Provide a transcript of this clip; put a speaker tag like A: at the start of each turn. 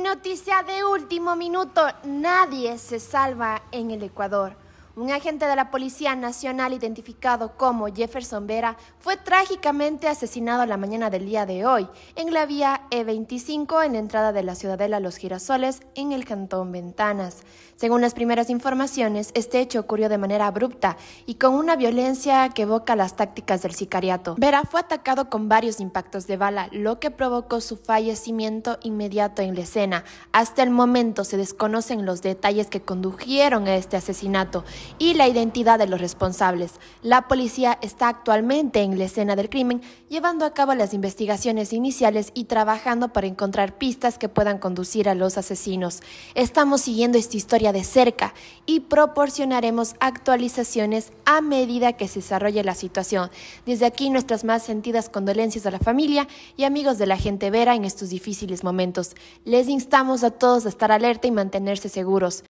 A: noticia de último minuto. Nadie se salva en el Ecuador. Un agente de la Policía Nacional identificado como Jefferson Vera fue trágicamente asesinado la mañana del día de hoy en la vía E25 en la entrada de la Ciudadela Los Girasoles en el Cantón Ventanas. Según las primeras informaciones, este hecho ocurrió de manera abrupta y con una violencia que evoca las tácticas del sicariato. Vera fue atacado con varios impactos de bala, lo que provocó su fallecimiento inmediato en la escena. Hasta el momento se desconocen los detalles que condujeron a este asesinato y la identidad de los responsables. La policía está actualmente en la escena del crimen, llevando a cabo las investigaciones iniciales y trabajando para encontrar pistas que puedan conducir a los asesinos. Estamos siguiendo esta historia de cerca y proporcionaremos actualizaciones a medida que se desarrolle la situación. Desde aquí nuestras más sentidas condolencias a la familia y amigos de la gente Vera en estos difíciles momentos. Les instamos a todos a estar alerta y mantenerse seguros.